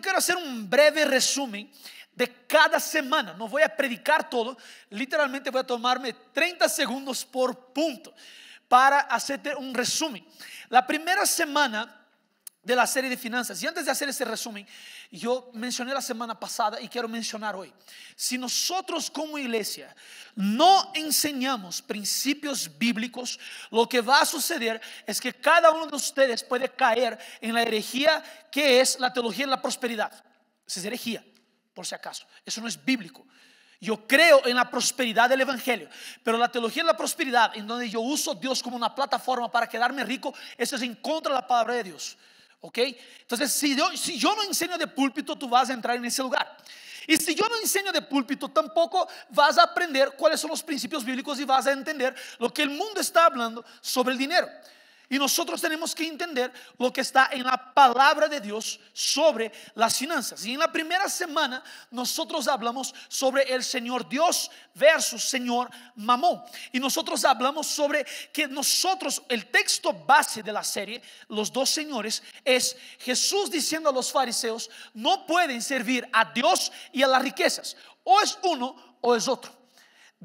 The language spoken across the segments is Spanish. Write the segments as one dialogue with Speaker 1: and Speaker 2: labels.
Speaker 1: Quiero hacer un breve resumen de cada semana. no voy a predicar todo, literalmente voy a tomarme 30 segundos por punto para hacerte un resumen. la primera semana de la serie de finanzas. Y antes de hacer ese resumen, yo mencioné la semana pasada y quiero mencionar hoy. Si nosotros como iglesia no enseñamos principios bíblicos, lo que va a suceder es que cada uno de ustedes puede caer en la herejía que es la teología de la prosperidad. Esa es herejía, por si acaso. Eso no es bíblico. Yo creo en la prosperidad del Evangelio, pero la teología de la prosperidad, en donde yo uso Dios como una plataforma para quedarme rico, eso es en contra de la palabra de Dios. ¿Ok? Entonces, si yo, si yo no enseño de púlpito, tú vas a entrar en ese lugar. Y si yo no enseño de púlpito, tampoco vas a aprender cuáles son los principios bíblicos y vas a entender lo que el mundo está hablando sobre el dinero. Y nosotros tenemos que entender lo que está en la palabra de Dios sobre las finanzas. Y en la primera semana nosotros hablamos sobre el Señor Dios versus Señor Mamón. Y nosotros hablamos sobre que nosotros, el texto base de la serie, los dos señores, es Jesús diciendo a los fariseos, no pueden servir a Dios y a las riquezas. O es uno o es otro.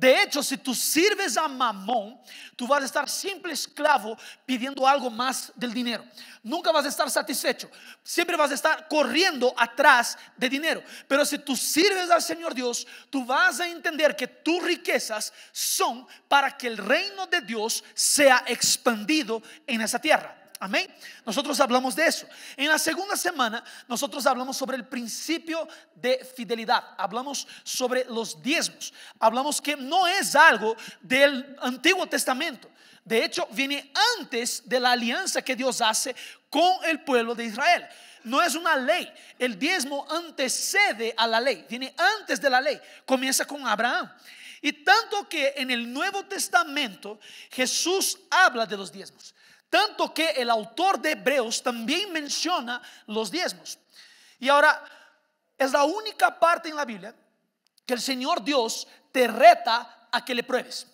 Speaker 1: De hecho, si tú sirves a Mamón, tú vas a estar simple esclavo pidiendo algo más del dinero. Nunca vas a estar satisfecho. Siempre vas a estar corriendo atrás de dinero. Pero si tú sirves al Señor Dios, tú vas a entender que tus riquezas son para que el reino de Dios sea expandido en esa tierra. Amén. Nosotros hablamos de eso. En la segunda semana nosotros hablamos sobre el principio de fidelidad. Hablamos sobre los diezmos. Hablamos que no es algo del Antiguo Testamento. De hecho, viene antes de la alianza que Dios hace con el pueblo de Israel. No es una ley. El diezmo antecede a la ley. Viene antes de la ley. Comienza con Abraham. Y tanto que en el Nuevo Testamento Jesús habla de los diezmos. Tanto que el autor de Hebreos también menciona los diezmos. Y ahora, es la única parte en la Biblia que el Señor Dios te reta a que le pruebes.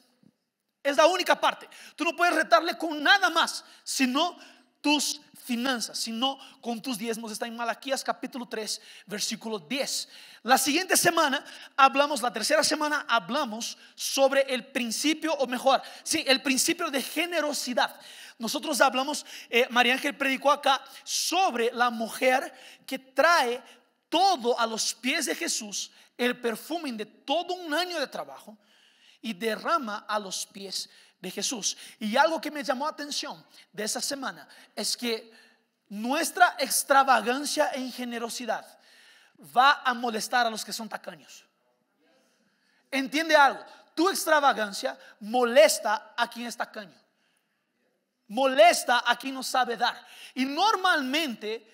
Speaker 1: Es la única parte. Tú no puedes retarle con nada más, sino tus finanzas, sino con tus diezmos. Está en Malaquías capítulo 3, versículo 10. La siguiente semana hablamos, la tercera semana hablamos sobre el principio, o mejor, sí, el principio de generosidad. Nosotros hablamos, eh, María Ángel predicó acá sobre la mujer que trae todo a los pies de Jesús, el perfume de todo un año de trabajo y derrama a los pies de Jesús. Y algo que me llamó atención de esa semana es que nuestra extravagancia en generosidad va a molestar a los que son tacaños. Entiende algo, tu extravagancia molesta a quien es tacaño, molesta a quien no sabe dar. Y normalmente,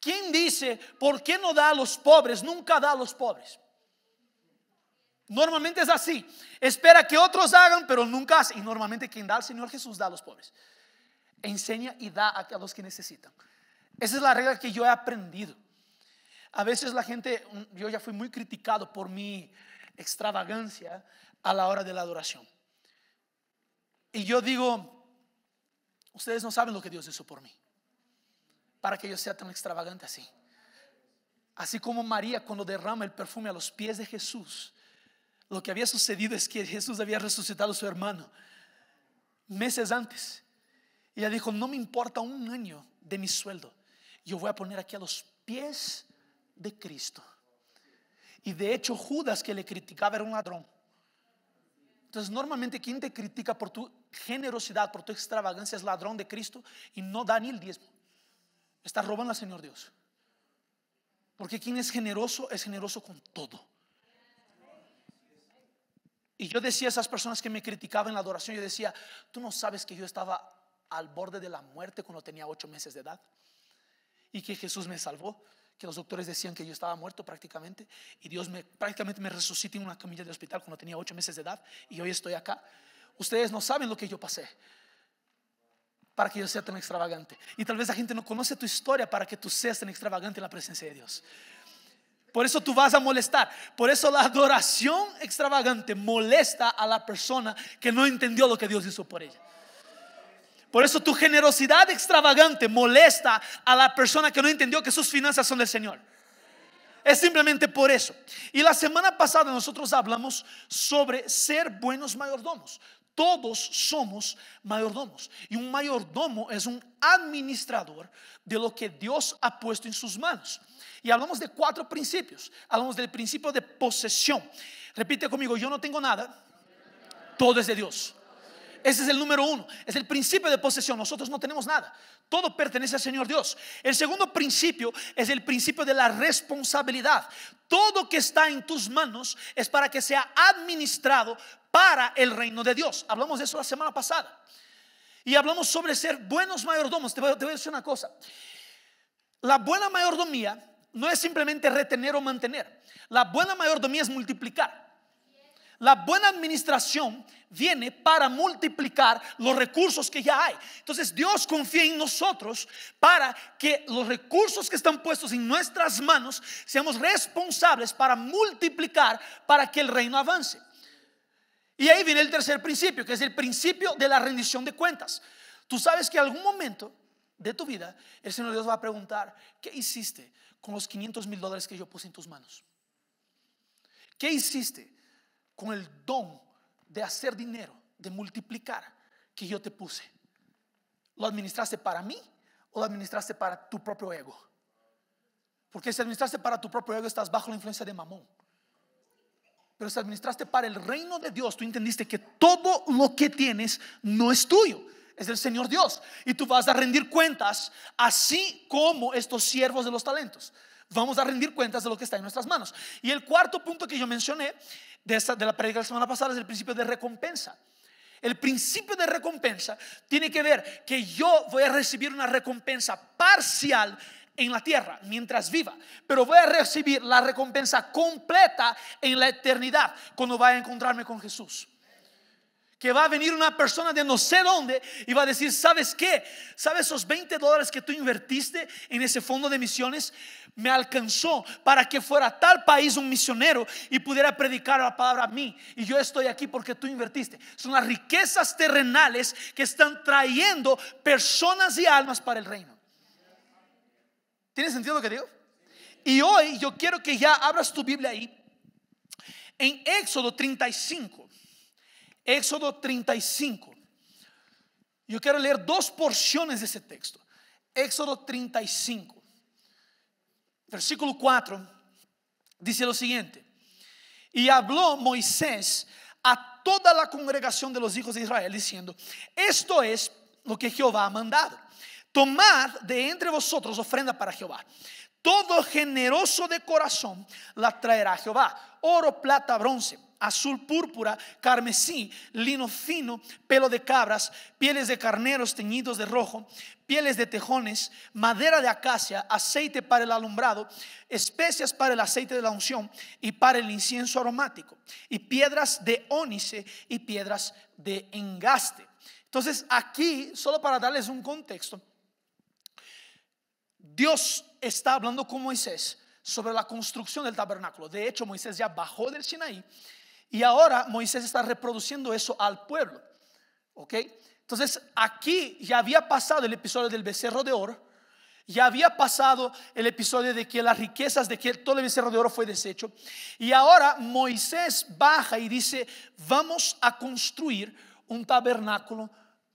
Speaker 1: quien dice, ¿por qué no da a los pobres? Nunca da a los pobres. Normalmente es así. Espera que otros hagan, pero nunca hace. Y normalmente quien da al Señor Jesús da a los pobres. Enseña y da a los que necesitan. Esa es la regla que yo he aprendido. A veces la gente, yo ya fui muy criticado por mi extravagancia a la hora de la adoración. Y yo digo, ustedes no saben lo que Dios hizo por mí, para que yo sea tan extravagante así. Así como María cuando derrama el perfume a los pies de Jesús, lo que había sucedido es que Jesús había resucitado a su hermano meses antes. Y ella dijo, no me importa un año de mi sueldo. Yo voy a poner aquí a los pies de Cristo. Y de hecho Judas que le criticaba era un ladrón. Entonces normalmente quien te critica por tu generosidad, por tu extravagancia es ladrón de Cristo y no da ni el diezmo. Está robando al Señor Dios. Porque quien es generoso es generoso con todo. Y yo decía a esas personas que me criticaban en la adoración, yo decía, tú no sabes que yo estaba al borde de la muerte cuando tenía ocho meses de edad y que Jesús me salvó, que los doctores decían que yo estaba muerto prácticamente y Dios me prácticamente me resucitó en una camilla de hospital cuando tenía ocho meses de edad y hoy estoy acá. Ustedes no saben lo que yo pasé para que yo sea tan extravagante. Y tal vez la gente no conoce tu historia para que tú seas tan extravagante en la presencia de Dios. Por eso tú vas a molestar. Por eso la adoración extravagante molesta a la persona que no entendió lo que Dios hizo por ella. Por eso tu generosidad extravagante molesta a la persona que no entendió que sus finanzas son del Señor. Es simplemente por eso. Y la semana pasada nosotros hablamos sobre ser buenos mayordomos, todos somos mayordomos. Y un mayordomo es un administrador de lo que Dios ha puesto en sus manos. Y hablamos de cuatro principios. Hablamos del principio de posesión. Repite conmigo, yo no tengo nada, todo es de Dios. Ese es el número uno. Es el principio de posesión. Nosotros no tenemos nada. Todo pertenece al Señor Dios. El segundo principio es el principio de la responsabilidad. Todo que está en tus manos es para que sea administrado para el reino de Dios. Hablamos de eso la semana pasada. Y hablamos sobre ser buenos mayordomos. Te voy, a decir una cosa. La buena mayordomía no es simplemente retener o mantener. La buena mayordomía es multiplicar. La buena administración viene para multiplicar los recursos que ya hay. Entonces Dios confía en nosotros para que los recursos que están puestos en nuestras manos seamos responsables para multiplicar para que el reino avance. Y ahí viene el tercer principio, que es el principio de la rendición de cuentas. Tú sabes que en algún momento de tu vida el Señor Dios va a preguntar, ¿qué hiciste con los 500 mil dólares que yo puse en tus manos? ¿Qué hiciste? con el don de hacer dinero, de multiplicar que yo te puse. ¿Lo administraste para mí o lo administraste para tu propio ego? Porque si administraste para tu propio ego estás bajo la influencia de Mamón. Pero si administraste para el reino de Dios, tú entendiste que todo lo que tienes no es tuyo, es del Señor Dios. Y tú vas a rendir cuentas, así como estos siervos de los talentos. Vamos a rendir cuentas de lo que está en nuestras manos. Y el cuarto punto que yo mencioné de, la predicación de la semana pasada es el principio de recompensa. El principio de recompensa tiene que ver que yo voy a recibir una recompensa parcial en la tierra mientras viva, pero voy a recibir la recompensa completa en la eternidad cuando vaya a encontrarme con Jesús que va a venir una persona de no sé dónde y va a decir, ¿sabes qué? ¿Sabes esos 20 dólares que tú invertiste en ese fondo de misiones? Me alcanzó para que fuera a tal país un misionero y pudiera predicar la palabra a mí. Y yo estoy aquí porque tú invertiste. Son las riquezas terrenales que están trayendo personas y almas para el reino. ¿Tiene sentido lo que digo? Y hoy yo quiero que ya abras tu Biblia ahí en Éxodo 35. Éxodo 35. Yo quiero leer dos porciones de ese texto. Éxodo 35, versículo 4, dice lo siguiente. Y habló Moisés a toda la congregación de los hijos de Israel diciendo, esto es lo que Jehová ha mandado. Tomad de entre vosotros ofrenda para Jehová. Todo generoso de corazón la traerá Jehová. Oro, plata, bronce azul púrpura, carmesí, lino fino, pelo de cabras, pieles de carneros teñidos de rojo, pieles de tejones, madera de acacia, aceite para el alumbrado, especias para el aceite de la unción y para el incienso aromático, y piedras de ónice y piedras de engaste. Entonces, aquí, solo para darles un contexto, Dios está hablando con Moisés sobre la construcción del tabernáculo. De hecho, Moisés ya bajó del Sinaí y ahora Moisés está reproduciendo eso al pueblo. ¿Ok? Entonces aquí ya había pasado el episodio del becerro de oro. Ya había pasado el episodio de que las riquezas de que todo el becerro de oro fue deshecho. Y ahora Moisés baja y dice, vamos a construir un tabernáculo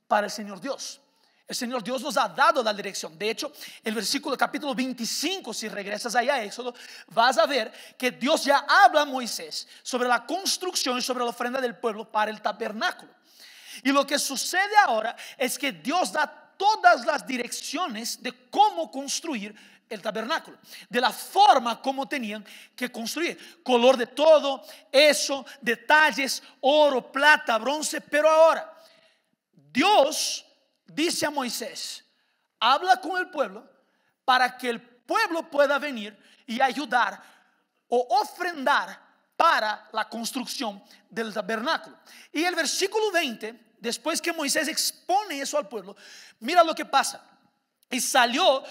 Speaker 1: para el Señor Dios. El Señor Dios nos ha dado la dirección. De hecho, el versículo capítulo 25, si regresas ahí a Éxodo, vas a ver que Dios ya habla a Moisés sobre la construcción y sobre la ofrenda del pueblo para el tabernáculo. Y lo que sucede ahora es que Dios da todas las direcciones de cómo construir el tabernáculo, de la forma como tenían que construir, color de todo, eso, detalles, oro, plata, bronce, pero ahora Dios dice a Moisés, habla con el pueblo para que el pueblo pueda venir y ayudar o ofrendar para la construcción del tabernáculo. Y el versículo 20, después que Moisés expone eso al pueblo, mira lo que pasa. Y salió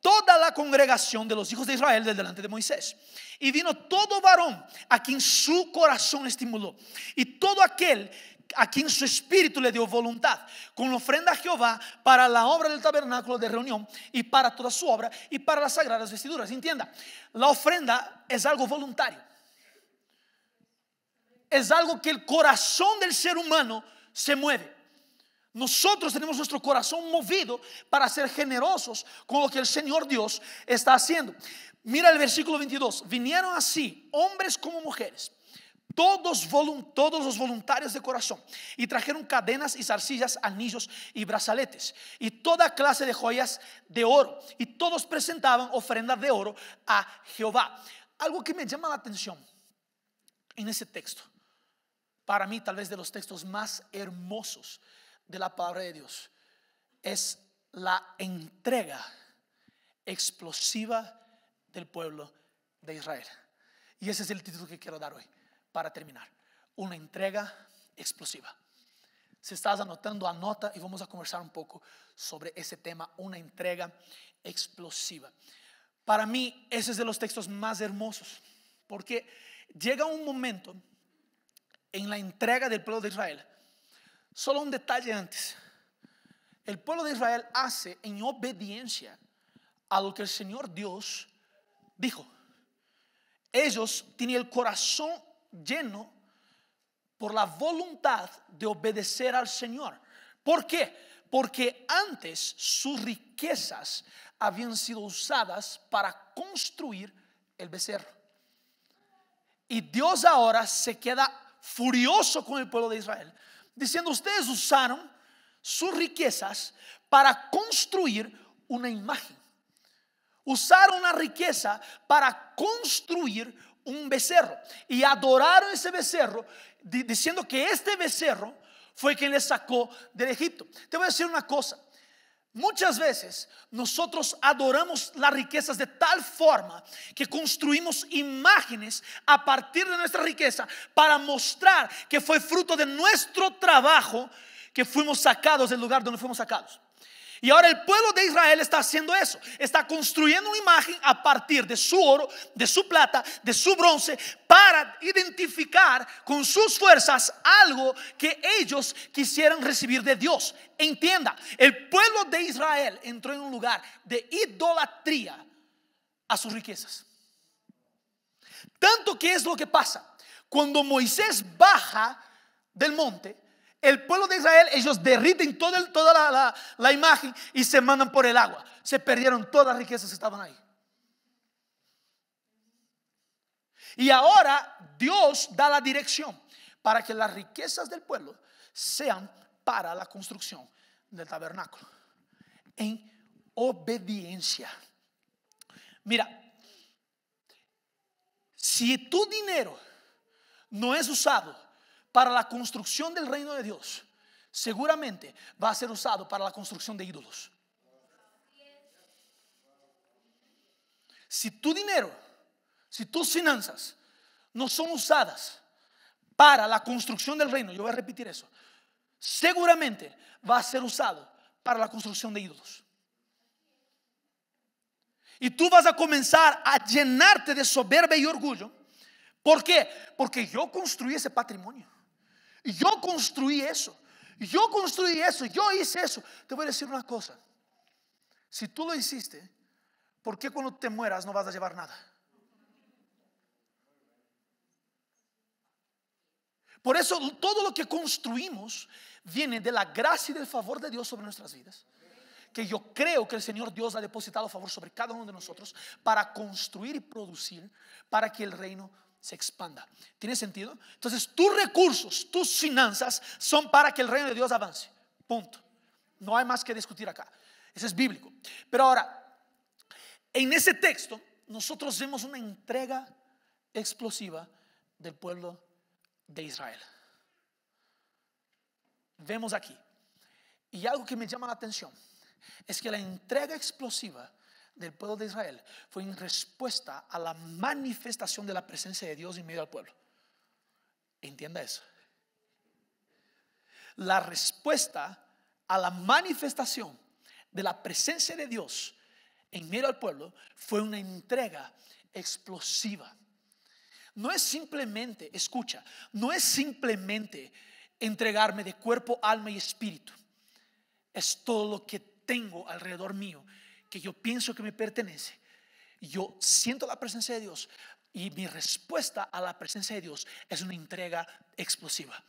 Speaker 1: toda la congregación de los hijos de Israel delante de Moisés. Y vino todo varón a quien su corazón estimuló. Y todo aquel a quien su espíritu le dio voluntad, con la ofrenda a Jehová para la obra del tabernáculo de reunión y para toda su obra y para las sagradas vestiduras. Entienda, la ofrenda es algo voluntario. Es algo que el corazón del ser humano se mueve. Nosotros tenemos nuestro corazón movido para ser generosos con lo que el Señor Dios está haciendo. Mira el versículo 22. Vinieron así hombres como mujeres todos, los voluntarios de corazón y trajeron cadenas y zarcillas, anillos y brazaletes y toda clase de joyas de oro y todos presentaban ofrendas de oro a Jehová. Algo que me llama la atención en ese texto, para mí tal vez de los textos más hermosos de la palabra de Dios, es la entrega explosiva del pueblo de Israel. Y ese es el título que quiero dar hoy para terminar. Una entrega explosiva. Si estás anotando, anota y vamos a conversar un poco sobre ese tema, una entrega explosiva. Para mí, ese es de los textos más hermosos, porque llega un momento en la entrega del pueblo de Israel. Solo un detalle antes. El pueblo de Israel hace en obediencia a lo que el Señor Dios dijo. Ellos tienen el corazón lleno por la voluntad de obedecer al Señor. ¿Por qué? Porque antes sus riquezas habían sido usadas para construir el becerro. Y Dios ahora se queda furioso con el pueblo de Israel, diciendo, ustedes usaron sus riquezas para construir una imagen. Usaron la riqueza para construir un becerro y adoraron ese becerro diciendo que este becerro fue quien les sacó del Egipto. Te voy a decir una cosa. Muchas veces nosotros adoramos las riquezas de tal forma que construimos imágenes a partir de nuestra riqueza para mostrar que fue fruto de nuestro trabajo que fuimos sacados del lugar donde fuimos sacados. Y ahora el pueblo de Israel está haciendo eso. Está construyendo una imagen a partir de su oro, de su plata, de su bronce, para identificar con sus fuerzas algo que ellos quisieran recibir de Dios. Entienda, el pueblo de Israel entró en un lugar de idolatría a sus riquezas. Tanto que es lo que pasa. Cuando Moisés baja del monte, el pueblo de Israel, ellos derriten toda, toda la, la imagen y se mandan por el agua. Se perdieron todas las riquezas que estaban ahí. Y ahora Dios da la dirección para que las riquezas del pueblo sean para la construcción del tabernáculo. En obediencia. Mira, si tu dinero no es usado para la construcción del reino de Dios, seguramente va a ser usado para la construcción de ídolos. Si tu dinero, si tus finanzas no son usadas para la construcción del reino, yo voy a repetir eso, seguramente va a ser usado para la construcción de ídolos. Y tú vas a comenzar a llenarte de soberbia y orgullo. ¿Por qué? Porque yo construí ese patrimonio. Yo construí eso. Yo construí eso. Yo hice eso. Te voy a decir una cosa. Si tú lo hiciste, ¿por qué cuando te mueras no vas a llevar nada? Por eso todo lo que construimos viene de la gracia y del favor de Dios sobre nuestras vidas. Que yo creo que el Señor Dios ha depositado favor sobre cada uno de nosotros para construir y producir para que el reino se expanda. ¿Tiene sentido? Entonces, tus recursos, tus finanzas son para que el reino de Dios avance. Punto. No hay más que discutir acá. Eso es bíblico. Pero ahora, en ese texto, nosotros vemos una entrega explosiva del pueblo de Israel. Vemos aquí. Y algo que me llama la atención es que la entrega explosiva del pueblo de Israel fue en respuesta a la manifestación de la presencia de Dios en medio del pueblo. Entienda eso. La respuesta a la manifestación de la presencia de Dios en medio del pueblo fue una entrega explosiva. No es simplemente, escucha, no es simplemente entregarme de cuerpo, alma y espíritu. Es todo lo que tengo alrededor mío que yo pienso que me pertenece. Yo siento la presencia de Dios y mi respuesta a la presencia de Dios es una entrega explosiva.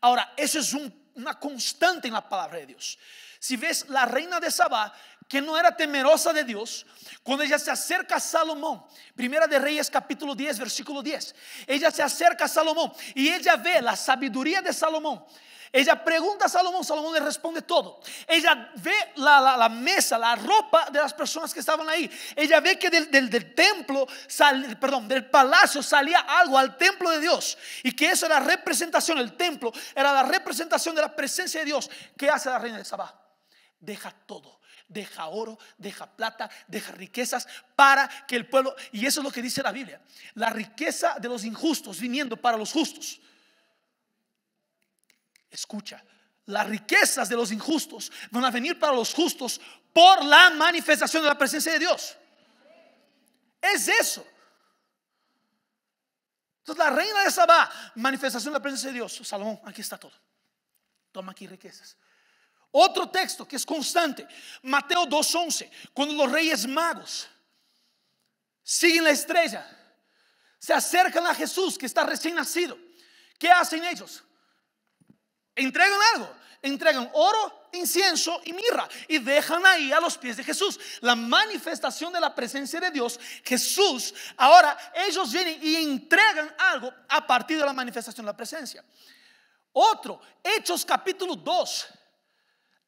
Speaker 1: Ahora, eso es una constante en la palabra de Dios. Si ves la reina de Sabá, que no era temerosa de Dios, cuando ella se acerca a Salomón, Primera de Reyes capítulo 10, versículo 10, ella se acerca a Salomón y ella ve la sabiduría de Salomón. Ella pregunta a Salomón, Salomón le responde todo. Ella ve la, mesa, la ropa de las personas que estaban ahí. Ella ve que del, templo, perdón, del palacio salía algo al templo de Dios. Y que eso era la representación, el templo era la representación de la presencia de Dios. ¿Qué hace la reina de Sabá? Deja todo deja oro, deja plata, deja riquezas para que el pueblo, y eso es lo que dice la Biblia, la riqueza de los injustos viniendo para los justos. Escucha, las riquezas de los injustos van a venir para los justos por la manifestación de la presencia de Dios. Es eso. Entonces la reina de Sabá, manifestación de la presencia de Dios. Salomón, aquí está todo. Toma aquí riquezas. Otro texto que es constante, Mateo 2.11, cuando los reyes magos siguen la estrella, se acercan a Jesús que está recién nacido. ¿Qué hacen ellos? Entregan algo, entregan oro, incienso y mirra y dejan ahí a los pies de Jesús. La manifestación de la presencia de Dios, Jesús, ahora ellos vienen y entregan algo a partir de la manifestación de la presencia. Otro, Hechos capítulo 2,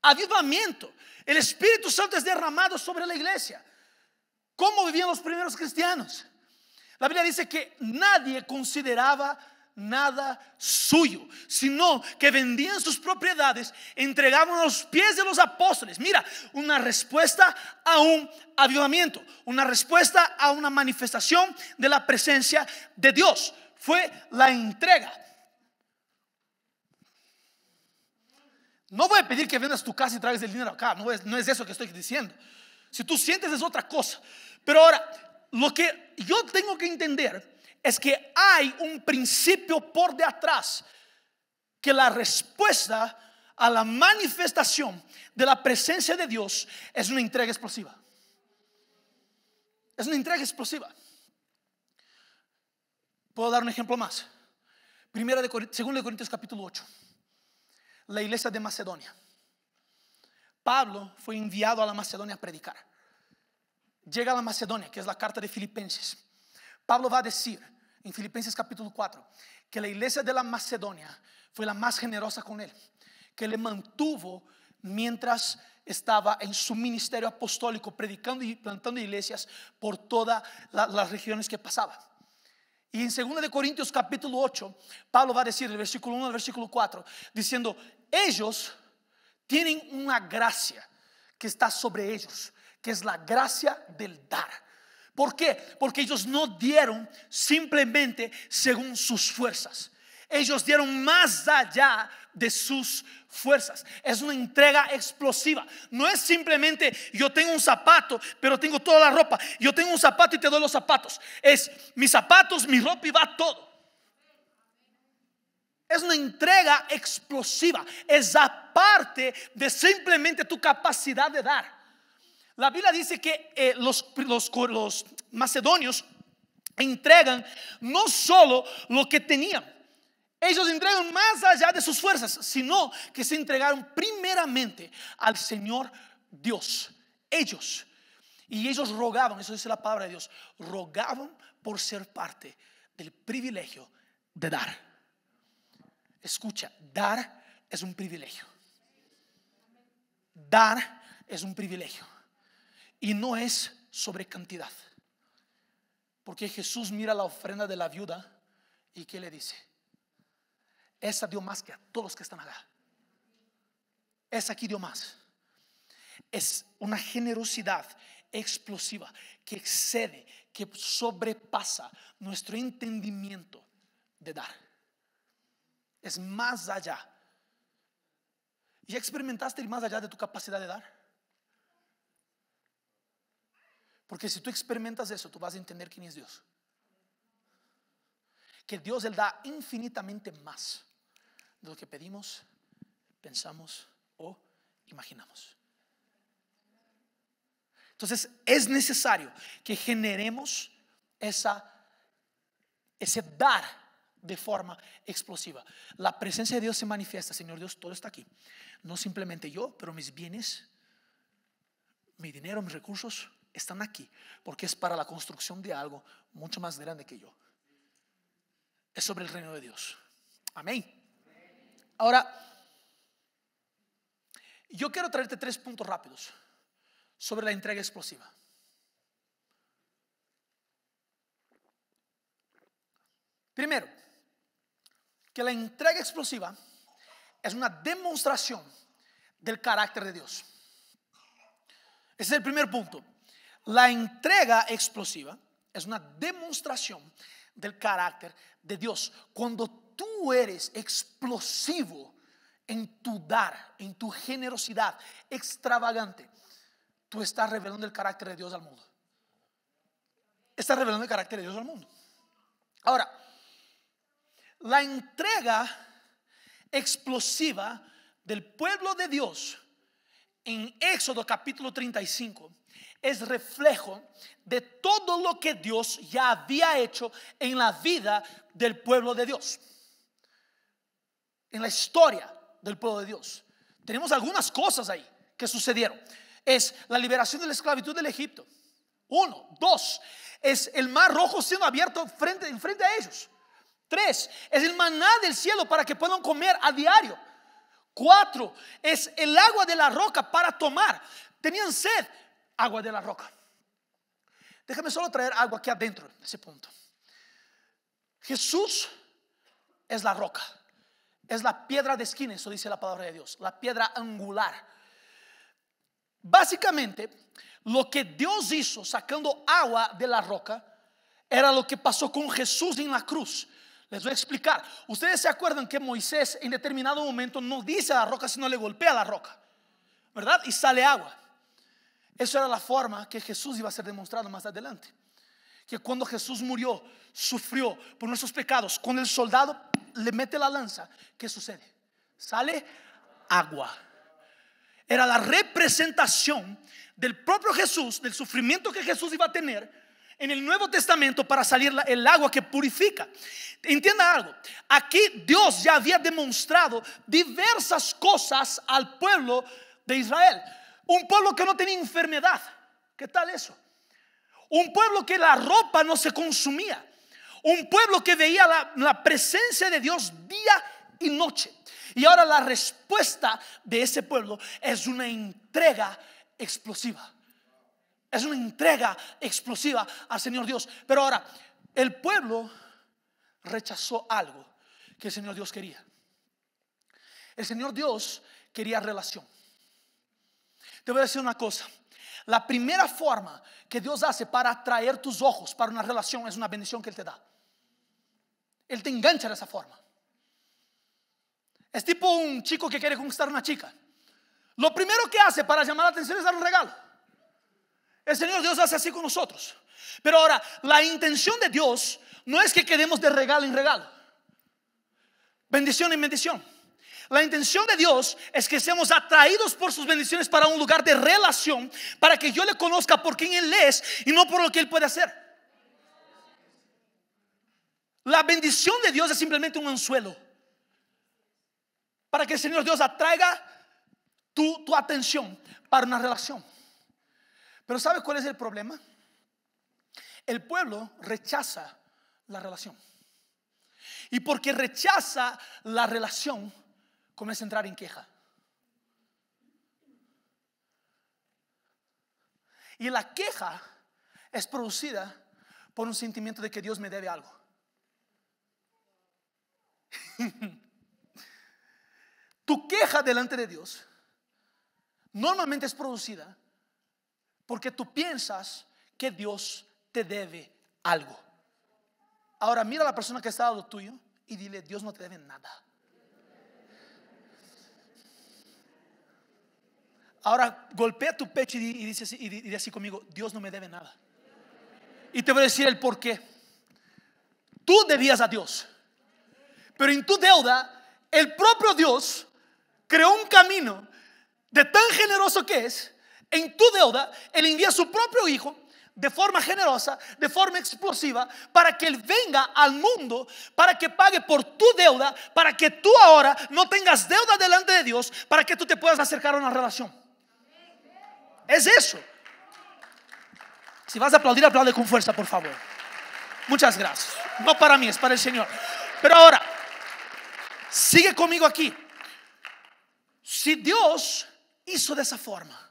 Speaker 1: avivamiento. El Espíritu Santo es derramado sobre la iglesia. ¿Cómo vivían los primeros cristianos? La Biblia dice que nadie consideraba nada suyo, sino que vendían sus propiedades, entregaban los pies de los apóstoles. Mira, una respuesta a un avivamiento, una respuesta a una manifestación de la presencia de Dios. Fue la entrega. No voy a pedir que vendas tu casa y traigas el dinero acá, no es, no es eso que estoy diciendo. Si tú sientes es otra cosa. Pero ahora, lo que yo tengo que entender es que hay un principio por detrás, que la respuesta a la manifestación de la presencia de Dios es una entrega explosiva. Es una entrega explosiva. Puedo dar un ejemplo más. Primera de, segundo de Corintios capítulo 8. La iglesia de Macedonia. Pablo fue enviado a la Macedonia a predicar. Llega a la Macedonia, que es la carta de Filipenses. Pablo va a decir en Filipenses capítulo 4 que la iglesia de la Macedonia fue la más generosa con él, que le mantuvo mientras estaba en su ministerio apostólico predicando y plantando iglesias por todas las regiones que pasaba. Y en 2 Corintios capítulo 8, Pablo va a decir el versículo 1 al versículo 4, diciendo, ellos tienen una gracia que está sobre ellos, que es la gracia del dar. ¿Por qué? Porque ellos no dieron simplemente según sus fuerzas. Ellos dieron más allá de sus fuerzas. Es una entrega explosiva. No es simplemente yo tengo un zapato, pero tengo toda la ropa. Yo tengo un zapato y te doy los zapatos. Es mis zapatos, mi ropa y va todo. Es una entrega explosiva. Es aparte de simplemente tu capacidad de dar. La Biblia dice que eh, los, los macedonios entregan no solo lo que tenían, ellos entregan más allá de sus fuerzas, sino que se entregaron primeramente al Señor Dios. Ellos. Y ellos rogaban, eso dice la palabra de Dios, rogaban por ser parte del privilegio de dar. Escucha, dar es un privilegio. Dar es un privilegio. Y no es sobre cantidad. Porque Jesús mira la ofrenda de la viuda y que le dice? Esa dio más que a todos los que están acá. Esa aquí dio más. Es una generosidad explosiva que excede, que sobrepasa nuestro entendimiento de dar. Es más allá. y experimentaste ir más allá de tu capacidad de dar? Porque si tú experimentas eso, tú vas a entender quién es Dios. Que Dios Él da infinitamente más de lo que pedimos, pensamos o imaginamos. Entonces es necesario que generemos esa, ese dar de forma explosiva. La presencia de Dios se manifiesta, Señor Dios, todo está aquí. No simplemente yo, pero mis bienes, mi dinero, mis recursos, están aquí porque es para la construcción de algo mucho más grande que yo. Es sobre el reino de Dios. Amén. Ahora, yo quiero traerte tres puntos rápidos sobre la entrega explosiva. Primero, que la entrega explosiva es una demostración del carácter de Dios. Ese es el primer punto. La entrega explosiva es una demostración del carácter de Dios. Cuando tú eres explosivo en tu dar, en tu generosidad extravagante, tú estás revelando el carácter de Dios al mundo. Estás revelando el carácter de Dios al mundo. Ahora, la entrega explosiva del pueblo de Dios en Éxodo capítulo 35 es reflejo de todo lo que Dios ya había hecho en la vida del pueblo de Dios, en la historia del pueblo de Dios. Tenemos algunas cosas ahí que sucedieron. Es la liberación de la esclavitud del Egipto. Uno, dos, es el mar rojo siendo abierto frente, frente a ellos. Tres, es el maná del cielo para que puedan comer a diario. Cuatro, es el agua de la roca para tomar. Tenían sed, agua de la roca. Déjame solo traer algo aquí adentro, ese punto. Jesús es la roca, es la piedra de esquina, eso dice la palabra de Dios, la piedra angular. Básicamente, lo que Dios hizo sacando agua de la roca era lo que pasó con Jesús en la cruz. Les voy a explicar. Ustedes se acuerdan que Moisés en determinado momento no dice a la roca, sino le golpea la roca, ¿verdad? Y sale agua. eso era la forma que Jesús iba a ser demostrado más adelante. Que cuando Jesús murió, sufrió por nuestros pecados, con el soldado le mete la lanza, ¿qué sucede? Sale agua. Era la representación del propio Jesús, del sufrimiento que Jesús iba a tener en el Nuevo Testamento para salir el agua que purifica. Entienda algo, aquí Dios ya había demostrado diversas cosas al pueblo de Israel. Un pueblo que no tenía enfermedad. ¿Qué tal eso? Un pueblo que la ropa no se consumía. Un pueblo que veía la, la presencia de Dios día y noche. Y ahora la respuesta de ese pueblo es una entrega explosiva. Es una entrega explosiva al Señor Dios. Pero ahora, el pueblo rechazó algo que el Señor Dios quería. El Señor Dios quería relación. Te voy a decir una cosa. La primera forma que Dios hace para atraer tus ojos para una relación es una bendición que Él te da. Él te engancha de esa forma. Es tipo un chico que quiere conquistar a una chica. Lo primero que hace para llamar la atención es dar un regalo. El Señor Dios hace así con nosotros. Pero ahora, la intención de Dios no es que quedemos de regalo en regalo, bendición en bendición. La intención de Dios es que seamos atraídos por sus bendiciones para un lugar de relación, para que yo le conozca por quien Él es y no por lo que Él puede hacer. La bendición de Dios es simplemente un anzuelo para que el Señor Dios atraiga tu, tu atención para una relación. Pero ¿sabe cuál es el problema? El pueblo rechaza la relación. Y porque rechaza la relación, comienza a entrar en queja. Y la queja es producida por un sentimiento de que Dios me debe algo. tu queja delante de Dios normalmente es producida porque tú piensas que Dios te debe algo. Ahora mira a la persona que está a lado tuyo y dile, Dios no te debe nada. Ahora golpea tu pecho y dice así, y así conmigo, Dios no me debe nada. Y te voy a decir el por qué. Tú debías a Dios. Pero en tu deuda, el propio Dios creó un camino de tan generoso que es en tu deuda, Él envía a su propio Hijo de forma generosa, de forma explosiva, para que Él venga al mundo, para que pague por tu deuda, para que tú ahora no tengas deuda delante de Dios, para que tú te puedas acercar a una relación. Es eso. Si vas a aplaudir, aplaude con fuerza, por favor. Muchas gracias. No para mí, es para el Señor. Pero ahora, sigue conmigo aquí. Si Dios hizo de esa forma,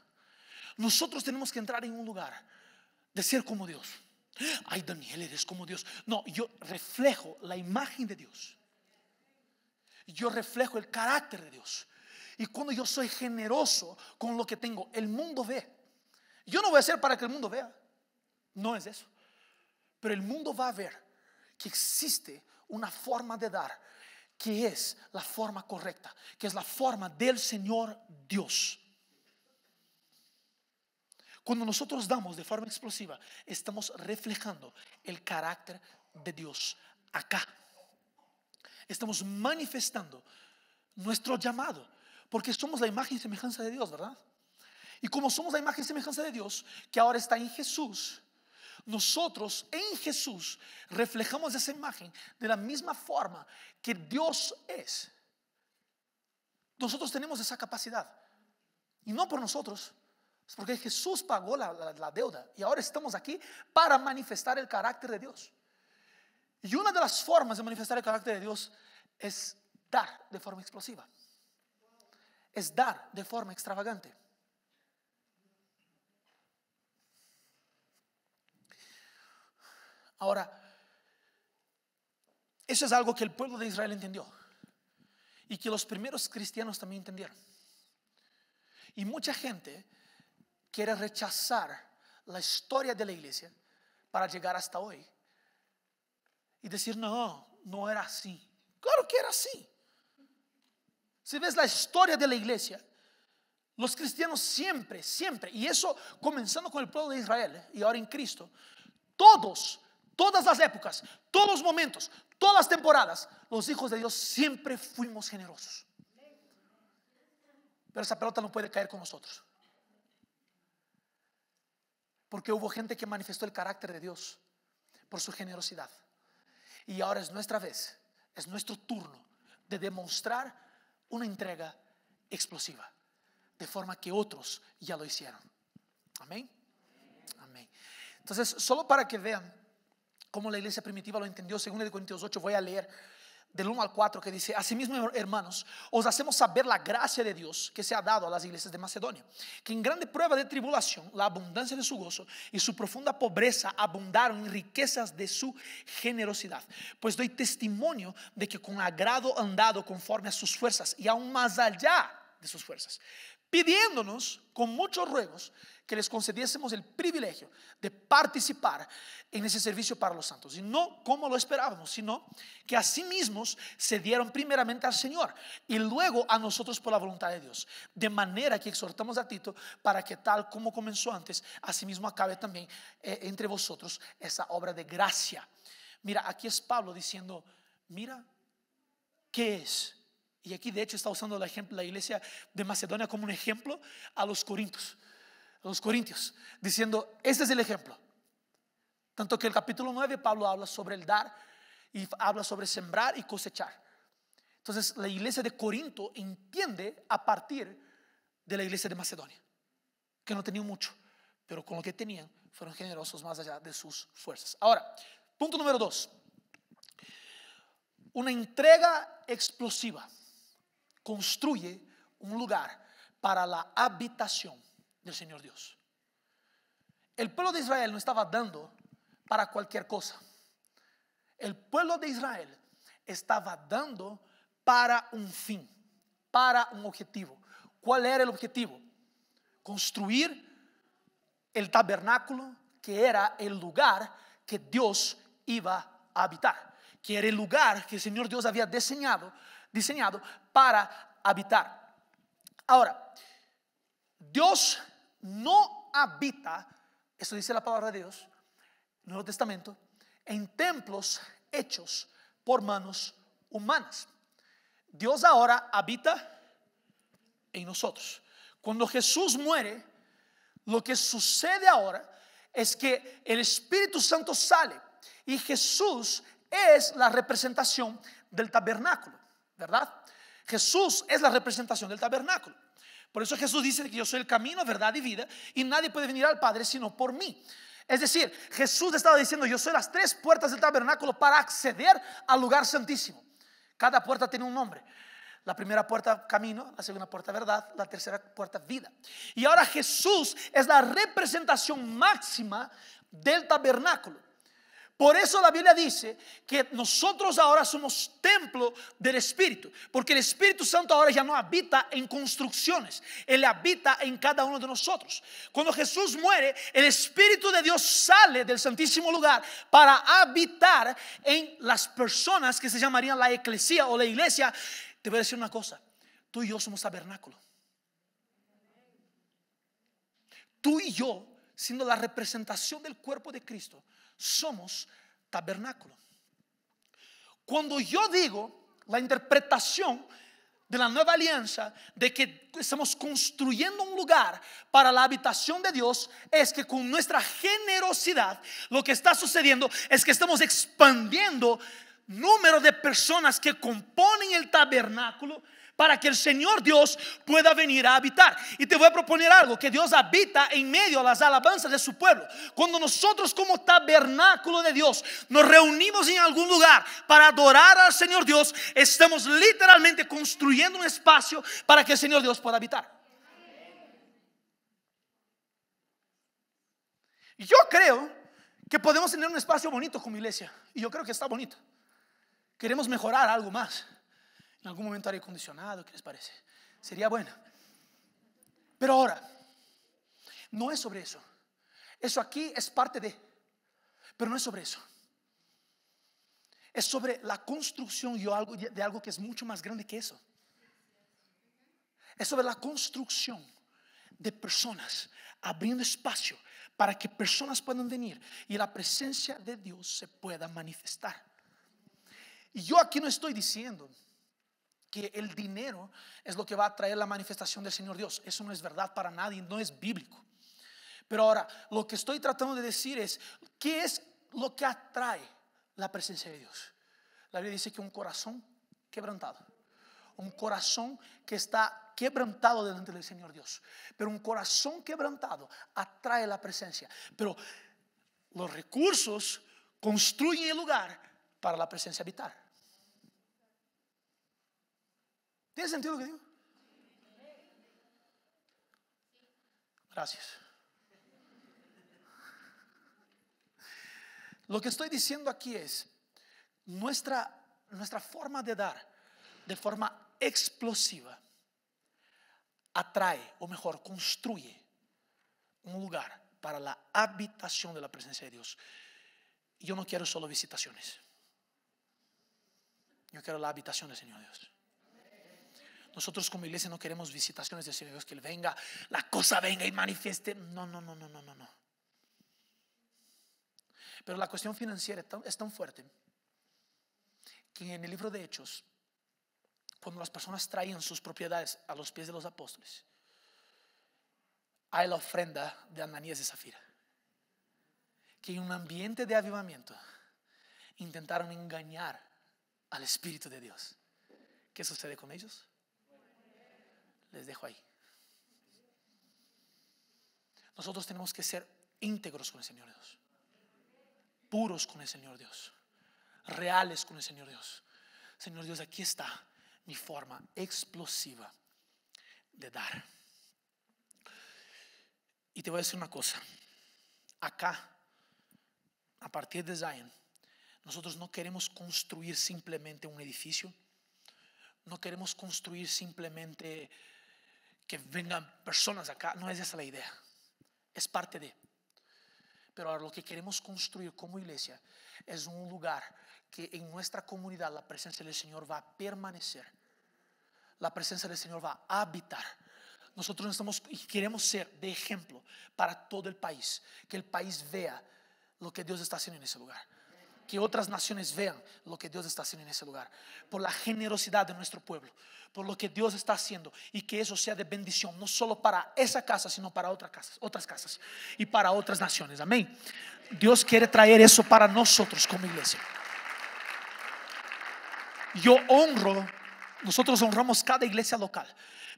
Speaker 1: nosotros tenemos que entrar en un lugar de ser como Dios. Ay, Daniel, eres como Dios. No, yo reflejo la imagen de Dios. Yo reflejo el carácter de Dios. Y cuando yo soy generoso con lo que tengo, el mundo ve. Yo no voy a hacer para que el mundo vea. No es eso. Pero el mundo va a ver que existe una forma de dar que es la forma correcta, que es la forma del Señor Dios. Cuando nosotros damos de forma explosiva, estamos reflejando el carácter de Dios acá. Estamos manifestando nuestro llamado, porque somos la imagen y semejanza de Dios, ¿verdad? Y como somos la imagen y semejanza de Dios, que ahora está en Jesús, nosotros en Jesús reflejamos esa imagen de la misma forma que Dios es. Nosotros tenemos esa capacidad. Y no por nosotros, porque Jesús pagó la, la deuda y ahora estamos aquí para manifestar el carácter de Dios. Y una de las formas de manifestar el carácter de Dios es dar de forma explosiva. Es dar de forma extravagante. Ahora, eso es algo que el pueblo de Israel entendió y que los primeros cristianos también entendieron. Y mucha gente quiere rechazar la historia de la iglesia para llegar hasta hoy y decir, no, no era así. Claro que era así. Si ves la historia de la iglesia, los cristianos siempre, siempre, y eso comenzando con el pueblo de Israel eh, y ahora en Cristo, todos, todas las épocas, todos los momentos, todas las temporadas, los hijos de Dios siempre fuimos generosos. Pero esa pelota no puede caer con nosotros. Porque hubo gente que manifestó el carácter de Dios por su generosidad. Y ahora es nuestra vez, es nuestro turno de demostrar una entrega explosiva, de forma que otros ya lo hicieron. Amén. Amén. Entonces, solo para que vean cómo la iglesia primitiva lo entendió, según el Corintios 8, voy a leer del 1 al 4 que dice, asimismo hermanos, os hacemos saber la gracia de Dios que se ha dado a las iglesias de Macedonia, que en grande prueba de tribulación, la abundancia de su gozo y su profunda pobreza abundaron en riquezas de su generosidad. Pues doy testimonio de que con agrado andado conforme a sus fuerzas y aún más allá de sus fuerzas pidiéndonos con muchos ruegos que les concediésemos el privilegio de participar en ese servicio para los santos. Y no como lo esperábamos, sino que a sí mismos se dieron primeramente al Señor y luego a nosotros por la voluntad de Dios. De manera que exhortamos a Tito para que tal como comenzó antes, mismo acabe también eh, entre vosotros esa obra de gracia. Mira, aquí es Pablo diciendo, mira, ¿qué es y aquí de hecho está usando la, ejemplo, la iglesia de Macedonia como un ejemplo a los corintios, a los corintios, diciendo, este es el ejemplo. Tanto que el capítulo 9 Pablo habla sobre el dar y habla sobre sembrar y cosechar. Entonces la iglesia de Corinto entiende a partir de la iglesia de Macedonia, que no tenían mucho, pero con lo que tenían fueron generosos más allá de sus fuerzas. Ahora, punto número 2 una entrega explosiva construye un lugar para la habitación del Señor Dios. El pueblo de Israel no estaba dando para cualquier cosa. El pueblo de Israel estaba dando para un fin, para un objetivo. ¿Cuál era el objetivo? Construir el tabernáculo que era el lugar que Dios iba a habitar, que era el lugar que el Señor Dios había diseñado diseñado para habitar. Ahora, Dios no habita, eso dice la palabra de Dios, Nuevo Testamento, en templos hechos por manos humanas. Dios ahora habita en nosotros. Cuando Jesús muere, lo que sucede ahora es que el Espíritu Santo sale y Jesús es la representación del tabernáculo. ¿verdad? Jesús es la representación del tabernáculo. Por eso Jesús dice que yo soy el camino, verdad y vida, y nadie puede venir al Padre sino por mí. Es decir, Jesús estaba diciendo, yo soy las tres puertas del tabernáculo para acceder al lugar santísimo. Cada puerta tiene un nombre. La primera puerta camino, la segunda puerta verdad, la tercera puerta vida. Y ahora Jesús es la representación máxima del tabernáculo. Por eso la Biblia dice que nosotros ahora somos templo del Espíritu, porque el Espíritu Santo ahora ya no habita en construcciones, Él habita en cada uno de nosotros. Cuando Jesús muere, el Espíritu de Dios sale del santísimo lugar para habitar en las personas que se llamarían la eclesía o la iglesia. Te voy a decir una cosa, tú y yo somos tabernáculo. Tú y yo, siendo la representación del cuerpo de Cristo, somos tabernáculo. Cuando yo digo la interpretación de la nueva alianza, de que estamos construyendo un lugar para la habitación de Dios, es que con nuestra generosidad lo que está sucediendo es que estamos expandiendo número de personas que componen el tabernáculo para que el Señor Dios pueda venir a habitar. Y te voy a proponer algo, que Dios habita en medio de las alabanzas de su pueblo. Cuando nosotros como tabernáculo de Dios nos reunimos en algún lugar para adorar al Señor Dios, estamos literalmente construyendo un espacio para que el Señor Dios pueda habitar. Yo creo que podemos tener un espacio bonito como iglesia. Y yo creo que está bonito Queremos mejorar algo más. En algún momento aire acondicionado, ¿qué les parece? Sería bueno. Pero ahora, no es sobre eso. Eso aquí es parte de, pero no es sobre eso. Es sobre la construcción de algo que es mucho más grande que eso. Es sobre la construcción de personas, abriendo espacio para que personas puedan venir y la presencia de Dios se pueda manifestar. Y yo aquí no estoy diciendo que el dinero es lo que va a traer la manifestación del Señor Dios. Eso no es verdad para nadie, no es bíblico. Pero ahora, lo que estoy tratando de decir es, ¿qué es lo que atrae la presencia de Dios? La Biblia dice que un corazón quebrantado, un corazón que está quebrantado delante del Señor Dios, pero un corazón quebrantado atrae la presencia. Pero los recursos construyen el lugar para la presencia habitar. ¿Tiene sentido lo que digo? Gracias. Lo que estoy diciendo aquí es nuestra, nuestra forma de dar de forma explosiva atrae, o mejor, construye un lugar para la habitación de la presencia de Dios. Yo no quiero solo visitaciones. Yo quiero la habitación del Señor Dios. Nosotros como iglesia no queremos visitaciones, señor Dios que Él venga, la cosa venga y manifieste. No, no, no, no, no, no, no. Pero la cuestión financiera es tan, fuerte que en el libro de Hechos, cuando las personas traían sus propiedades a los pies de los apóstoles, hay la ofrenda de Ananías y Zafira, que en un ambiente de avivamiento intentaron engañar al Espíritu de Dios. ¿Qué sucede con ellos? les dejo ahí. Nosotros tenemos que ser íntegros con el Señor Dios, puros con el Señor Dios, reales con el Señor Dios. Señor Dios, aquí está mi forma explosiva de dar. Y te voy a decir una cosa, acá, a partir de Zion, nosotros no queremos construir simplemente un edificio, no queremos construir simplemente que vengan personas acá. No es esa la idea. Es parte de. Pero ahora lo que queremos construir como iglesia es un lugar que en nuestra comunidad la presencia del Señor va a permanecer. La presencia del Señor va a habitar. Nosotros estamos y queremos ser de ejemplo para todo el país. Que el país vea lo que Dios está haciendo en ese lugar que otras naciones vean lo que Dios está haciendo en ese lugar, por la generosidad de nuestro pueblo, por lo que Dios está haciendo y que eso sea de bendición, no solo para esa casa, sino para otras casas, otras casas y para otras naciones. Amén. Dios quiere traer eso para nosotros como iglesia. Yo honro, nosotros honramos cada iglesia local,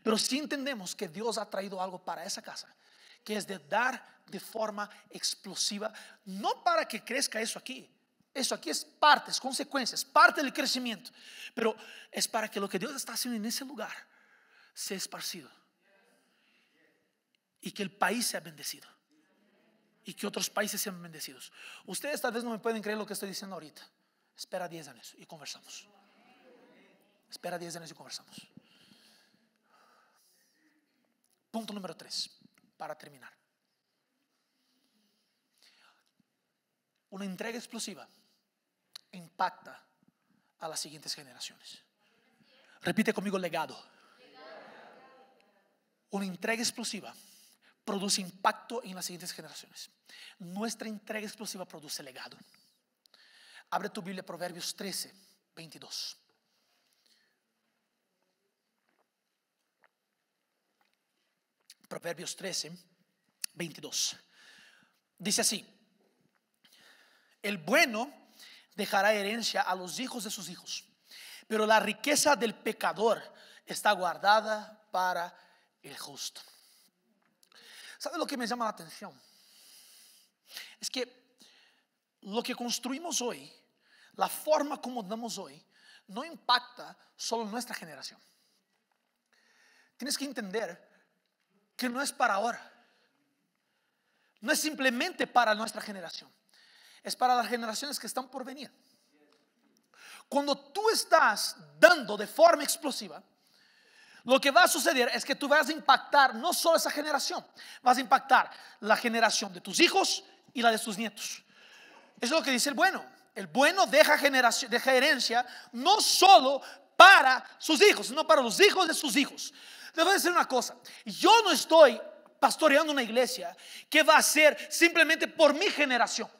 Speaker 1: pero si entendemos que Dios ha traído algo para esa casa, que es de dar de forma explosiva, no para que crezca eso aquí, eso aquí es partes, consecuencias, parte del crecimiento. Pero es para que lo que Dios está haciendo en ese lugar sea esparcido. Y que el país sea bendecido. Y que otros países sean bendecidos. Ustedes tal vez no me pueden creer lo que estoy diciendo ahorita. Espera 10 años y conversamos. Espera 10 años y conversamos. Punto número 3, para terminar. Una entrega explosiva impacta a las siguientes generaciones. Repite conmigo legado. Una entrega explosiva produce impacto en las siguientes generaciones. Nuestra entrega explosiva produce legado. Abre tu Biblia, Proverbios 13, 22. Proverbios 13, 22. Dice así, el bueno dejará herencia a los hijos de sus hijos. Pero la riqueza del pecador está guardada para el justo. ¿Sabe lo que me llama la atención? Es que lo que construimos hoy, la forma como damos hoy, no impacta solo nuestra generación. Tienes que entender que no es para ahora. No es simplemente para nuestra generación es para las generaciones que están por venir. Cuando tú estás dando de forma explosiva, lo que va a suceder es que tú vas a impactar no solo esa generación, vas a impactar la generación de tus hijos y la de tus nietos. Eso es lo que dice el bueno. El bueno deja, generación, deja herencia no solo para sus hijos, sino para los hijos de sus hijos. Les voy a decir una cosa, yo no estoy pastoreando una iglesia que va a ser simplemente por mi generación.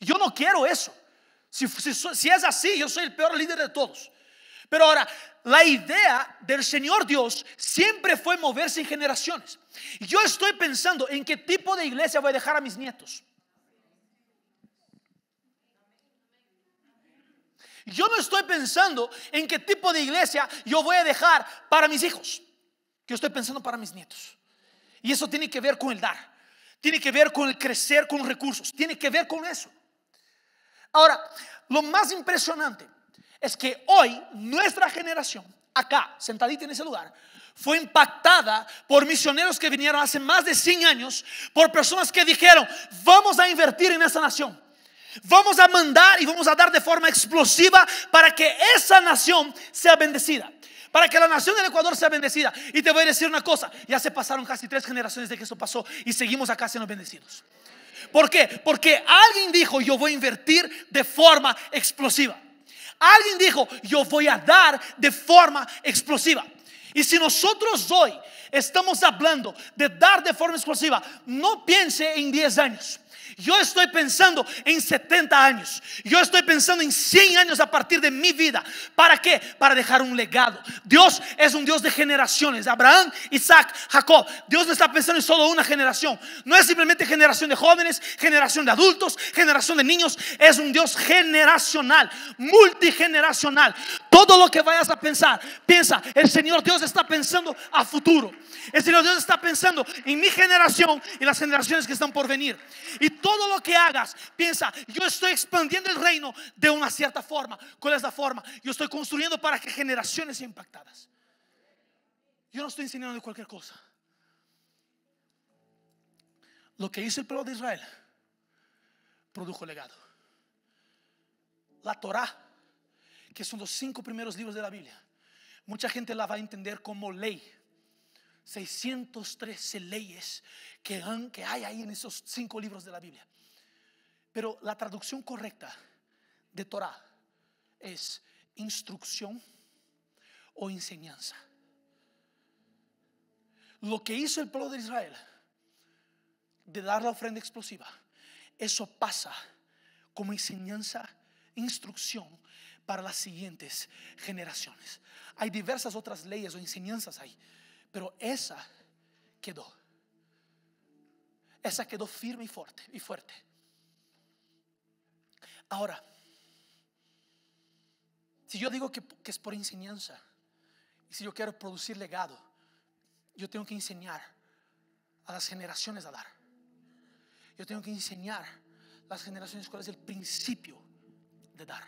Speaker 1: Yo no quiero eso. Si, es así, yo soy el peor líder de todos. Pero ahora, la idea del Señor Dios siempre fue moverse en generaciones. Yo estoy pensando en qué tipo de iglesia voy a dejar a mis nietos. Yo no estoy pensando en qué tipo de iglesia yo voy a dejar para mis hijos. Yo estoy pensando para mis nietos. Y eso tiene que ver con el dar. Tiene que ver con el crecer con recursos. Tiene que ver con eso. Ahora, lo más impresionante es que hoy nuestra generación, acá, sentadita en ese lugar, fue impactada por misioneros que vinieron hace más de 100 años, por personas que dijeron, vamos a invertir en Esa nación. Vamos a mandar y vamos a dar de forma explosiva para que esa nación sea bendecida. Para que la nación del Ecuador sea bendecida. Y te voy a decir una cosa, ya se pasaron casi tres generaciones de que eso pasó y seguimos acá siendo bendecidos. ¿Por qué? Porque alguien dijo, yo voy a invertir de forma explosiva. Alguien dijo, yo voy a dar de forma explosiva. Y si nosotros hoy estamos hablando de dar de forma explosiva, no piense en 10 años. Yo estoy pensando en 70 años. Yo estoy pensando en 100 años a partir de mi vida. ¿Para qué? Para dejar un legado. Dios es un Dios de generaciones. Abraham, Isaac, Jacob. Dios no está pensando en solo una generación. No es simplemente generación de jóvenes, generación de adultos, generación de niños. Es un Dios generacional, multigeneracional. Todo lo que vayas a pensar, piensa, el Señor Dios está pensando a futuro. El Señor Dios está pensando en mi generación y las generaciones que están por venir todo lo que hagas, piensa, yo estoy expandiendo el reino de una cierta forma. ¿Cuál es la forma? Yo estoy construyendo para que generaciones sean impactadas. Yo no estoy enseñando de cualquier cosa. Lo que hizo el pueblo de Israel produjo legado. La Torá que son los cinco primeros libros de la Biblia, mucha gente la va a entender como ley. 613 leyes que, hay ahí en esos cinco libros de la Biblia. Pero la traducción correcta de Torah es instrucción o enseñanza. Lo que hizo el pueblo de Israel de dar la ofrenda explosiva, eso pasa como enseñanza, instrucción para las siguientes generaciones. Hay diversas otras leyes o enseñanzas ahí, pero esa quedó esa quedó firme y fuerte y fuerte. Ahora, si yo digo que, es por enseñanza, y si yo quiero producir legado, yo tengo que enseñar a las generaciones a dar. Yo tengo que enseñar a las generaciones cuál es el principio de dar.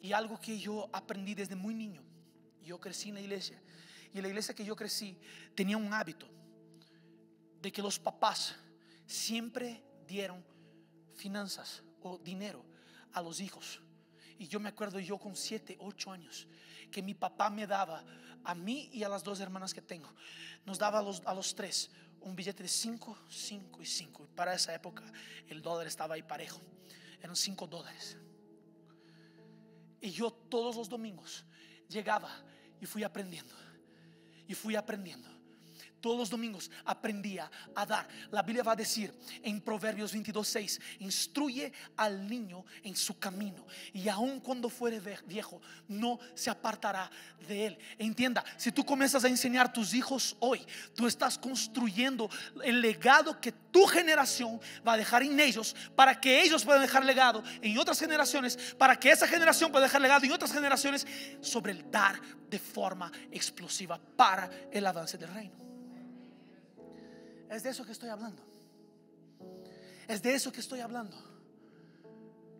Speaker 1: Y algo que yo aprendí desde muy niño, yo crecí en la iglesia, y la iglesia que yo crecí tenía un hábito de que los papás siempre dieron finanzas o dinero a los hijos. Y yo me acuerdo yo con 7, 8 años, que mi papá me daba a mí y a las dos hermanas que tengo, nos daba a los, tres un billete de 5, 5 y 5. Y para esa época el dólar estaba ahí parejo, eran 5 dólares. Y yo todos los domingos llegaba y fui aprendiendo, y fui aprendiendo. Todos los domingos aprendía a dar. La Biblia va a decir en Proverbios 6 instruye al niño en su camino y aun cuando fuere viejo no se apartará de él. Entienda, si tú comienzas a enseñar tus hijos hoy, tú estás construyendo el legado que tu generación va a dejar en ellos para que ellos puedan dejar legado en otras generaciones, para que esa generación pueda dejar legado en otras generaciones sobre el dar de forma explosiva para el avance del reino. Es de eso que estoy hablando. Es de eso que estoy hablando.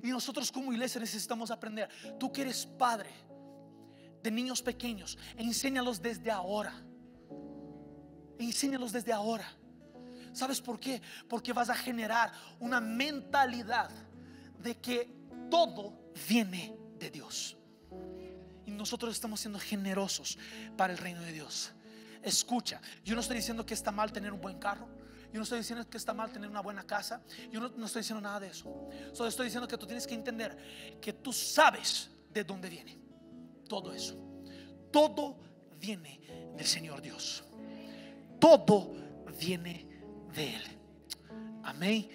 Speaker 1: Y nosotros como iglesia necesitamos aprender. Tú que eres padre de niños pequeños, enséñalos desde ahora. Enséñalos desde ahora. ¿Sabes por qué? Porque vas a generar una mentalidad de que todo viene de Dios. Y nosotros estamos siendo generosos para el reino de Dios. Escucha, yo no estoy diciendo que está mal tener un buen carro. Yo no estoy diciendo que está mal tener una buena casa. Yo no, estoy diciendo nada de eso. Solo estoy diciendo que tú tienes que entender que tú sabes de dónde viene todo eso. Todo viene del Señor Dios. Todo viene de Él. Amén.